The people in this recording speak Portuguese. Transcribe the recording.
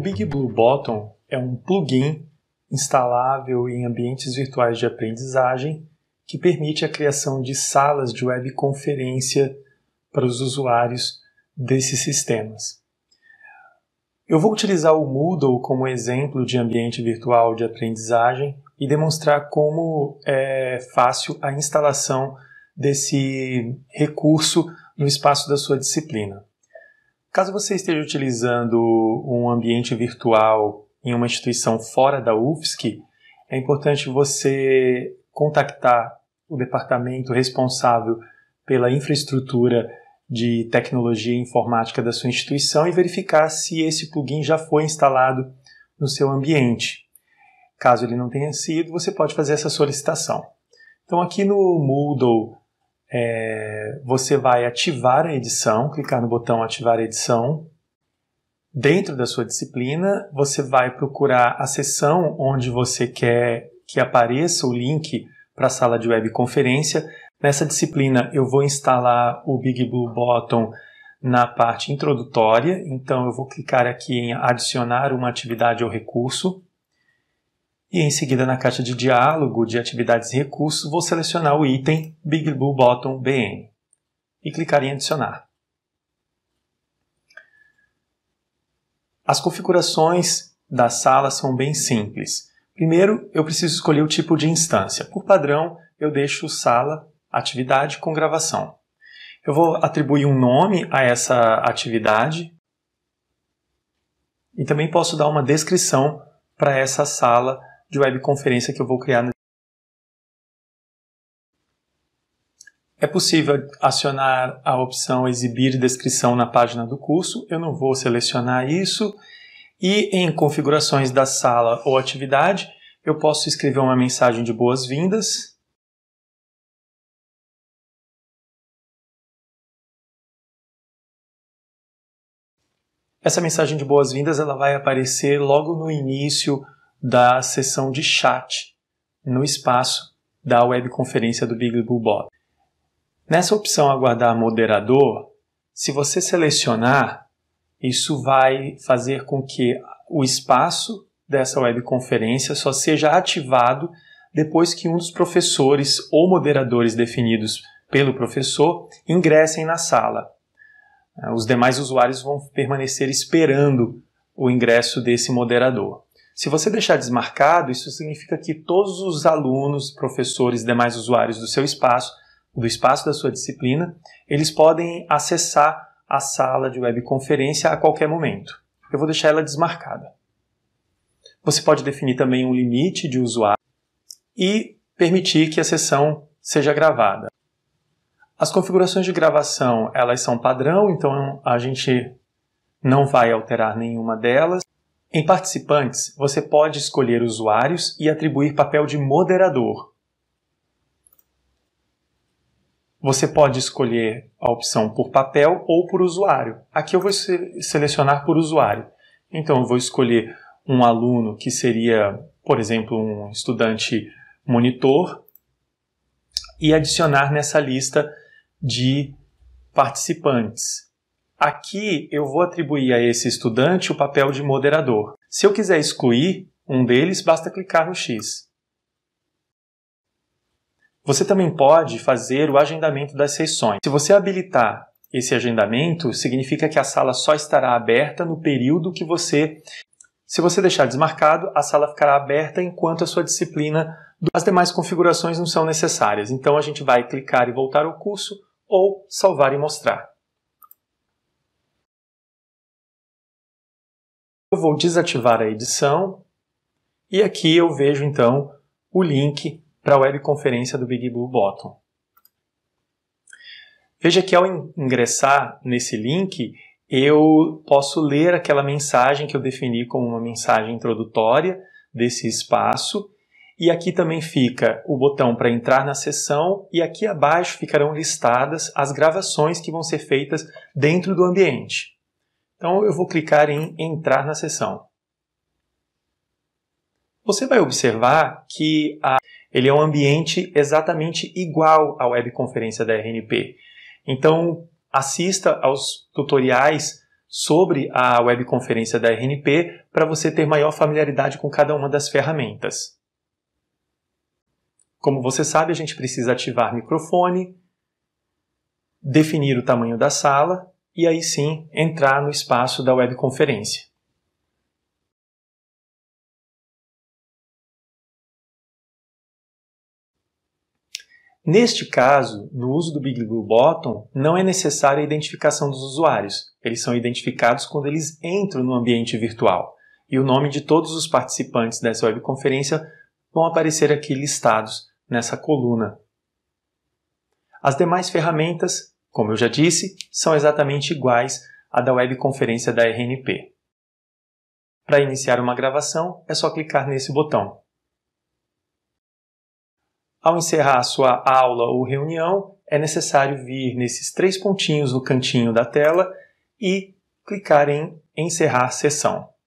O Big Blue Button é um plugin instalável em ambientes virtuais de aprendizagem que permite a criação de salas de webconferência para os usuários desses sistemas. Eu vou utilizar o Moodle como exemplo de ambiente virtual de aprendizagem e demonstrar como é fácil a instalação desse recurso no espaço da sua disciplina. Caso você esteja utilizando um ambiente virtual em uma instituição fora da UFSC, é importante você contactar o departamento responsável pela infraestrutura de tecnologia informática da sua instituição e verificar se esse plugin já foi instalado no seu ambiente. Caso ele não tenha sido, você pode fazer essa solicitação. Então, aqui no Moodle é, você vai ativar a edição, clicar no botão ativar a edição. Dentro da sua disciplina, você vai procurar a seção onde você quer que apareça o link para a sala de webconferência. Nessa disciplina, eu vou instalar o Big Blue Button na parte introdutória, então eu vou clicar aqui em adicionar uma atividade ou recurso e em seguida na caixa de diálogo de atividades e recursos vou selecionar o item Big Blue Button BN e clicar em adicionar. As configurações da sala são bem simples. Primeiro, eu preciso escolher o tipo de instância. Por padrão, eu deixo sala, atividade com gravação. Eu vou atribuir um nome a essa atividade e também posso dar uma descrição para essa sala de webconferência que eu vou criar. É possível acionar a opção Exibir descrição na página do curso. Eu não vou selecionar isso. E em configurações da sala ou atividade, eu posso escrever uma mensagem de boas-vindas. Essa mensagem de boas-vindas ela vai aparecer logo no início da sessão de chat no espaço da webconferência do Big Blue Bob. Nessa opção aguardar moderador, se você selecionar, isso vai fazer com que o espaço dessa webconferência só seja ativado depois que um dos professores ou moderadores definidos pelo professor ingressem na sala. Os demais usuários vão permanecer esperando o ingresso desse moderador. Se você deixar desmarcado, isso significa que todos os alunos, professores e demais usuários do seu espaço, do espaço da sua disciplina, eles podem acessar a sala de webconferência a qualquer momento. Eu vou deixar ela desmarcada. Você pode definir também um limite de usuário e permitir que a sessão seja gravada. As configurações de gravação, elas são padrão, então a gente não vai alterar nenhuma delas. Em participantes, você pode escolher usuários e atribuir papel de moderador. Você pode escolher a opção por papel ou por usuário. Aqui eu vou selecionar por usuário. Então eu vou escolher um aluno que seria, por exemplo, um estudante monitor e adicionar nessa lista de participantes. Aqui eu vou atribuir a esse estudante o papel de moderador. Se eu quiser excluir um deles, basta clicar no X. Você também pode fazer o agendamento das sessões. Se você habilitar esse agendamento, significa que a sala só estará aberta no período que você. Se você deixar desmarcado, a sala ficará aberta enquanto a sua disciplina. As demais configurações não são necessárias, então a gente vai clicar e voltar ao curso ou salvar e mostrar. Eu vou desativar a edição e aqui eu vejo então o link para a webconferência do Big Blue Veja que ao ingressar nesse link, eu posso ler aquela mensagem que eu defini como uma mensagem introdutória desse espaço. E aqui também fica o botão para entrar na sessão, e aqui abaixo ficarão listadas as gravações que vão ser feitas dentro do ambiente. Então eu vou clicar em entrar na sessão. Você vai observar que a, ele é um ambiente exatamente igual à webconferência da RNP. Então assista aos tutoriais sobre a webconferência da RNP para você ter maior familiaridade com cada uma das ferramentas. Como você sabe, a gente precisa ativar microfone, definir o tamanho da sala e aí sim entrar no espaço da webconferência. Neste caso, no uso do Big Blue Button, não é necessária a identificação dos usuários. Eles são identificados quando eles entram no ambiente virtual. E o nome de todos os participantes dessa webconferência vão aparecer aqui listados nessa coluna. As demais ferramentas como eu já disse, são exatamente iguais à da webconferência da RNP. Para iniciar uma gravação, é só clicar nesse botão. Ao encerrar a sua aula ou reunião, é necessário vir nesses três pontinhos no cantinho da tela e clicar em Encerrar Sessão.